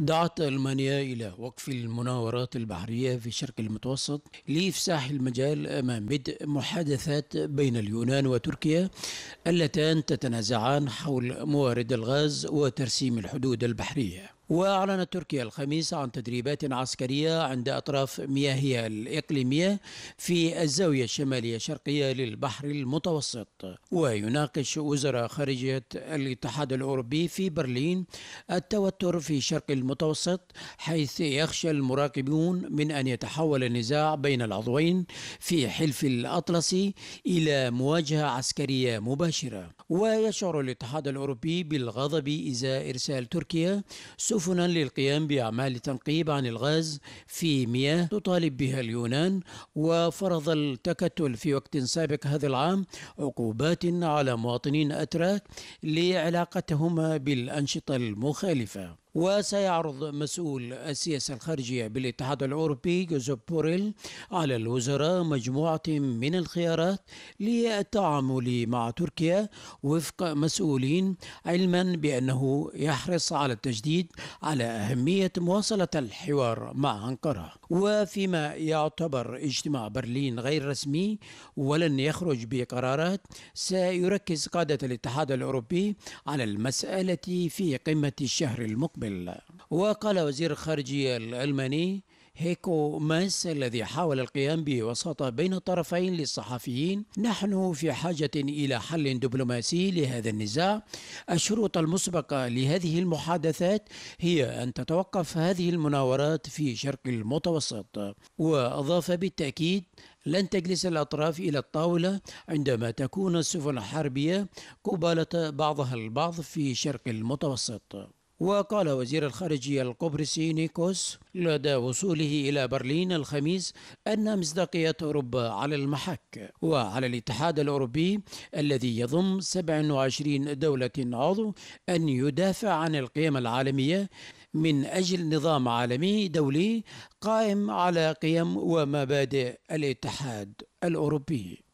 دعت ألمانيا إلى وقف المناورات البحرية في الشرق المتوسط لإفساح المجال أمام بدء محادثات بين اليونان وتركيا اللتان تتنازعان حول موارد الغاز وترسيم الحدود البحرية وأعلنت تركيا الخميس عن تدريبات عسكرية عند أطراف مياهها الإقليمية في الزاوية الشمالية الشرقية للبحر المتوسط ويناقش وزراء خارجية الاتحاد الأوروبي في برلين التوتر في شرق المتوسط حيث يخشى المراقبون من أن يتحول النزاع بين العضوين في حلف الأطلسي إلى مواجهة عسكرية مباشرة ويشعر الاتحاد الأوروبي بالغضب إزاء إرسال تركيا سفنا للقيام بأعمال تنقيب عن الغاز في مياه تطالب بها اليونان وفرض التكتل في وقت سابق هذا العام عقوبات على مواطنين أتراك لعلاقتهما بالأنشطة المخالفة وسيعرض مسؤول السياسة الخارجية بالاتحاد الأوروبي جوزيب بوريل على الوزراء مجموعة من الخيارات للتعامل مع تركيا وفق مسؤولين علما بأنه يحرص على التجديد على أهمية مواصلة الحوار مع أنقرة وفيما يعتبر اجتماع برلين غير رسمي ولن يخرج بقرارات سيركز قادة الاتحاد الأوروبي على المسألة في قمة الشهر المقبل بالله وقال وزير الخارجية الألماني هيكو ماس الذي حاول القيام بوساطة بين الطرفين للصحفيين نحن في حاجة إلى حل دبلوماسي لهذا النزاع الشروط المسبقة لهذه المحادثات هي أن تتوقف هذه المناورات في شرق المتوسط وأضاف بالتأكيد لن تجلس الأطراف إلى الطاولة عندما تكون السفن الحربية قبالة بعضها البعض في شرق المتوسط وقال وزير الخارجية القبرصي نيكوس لدى وصوله إلى برلين الخميس أن مصداقية أوروبا على المحك وعلى الاتحاد الأوروبي الذي يضم 27 دولة عضو أن يدافع عن القيم العالمية من أجل نظام عالمي دولي قائم على قيم ومبادئ الاتحاد الأوروبي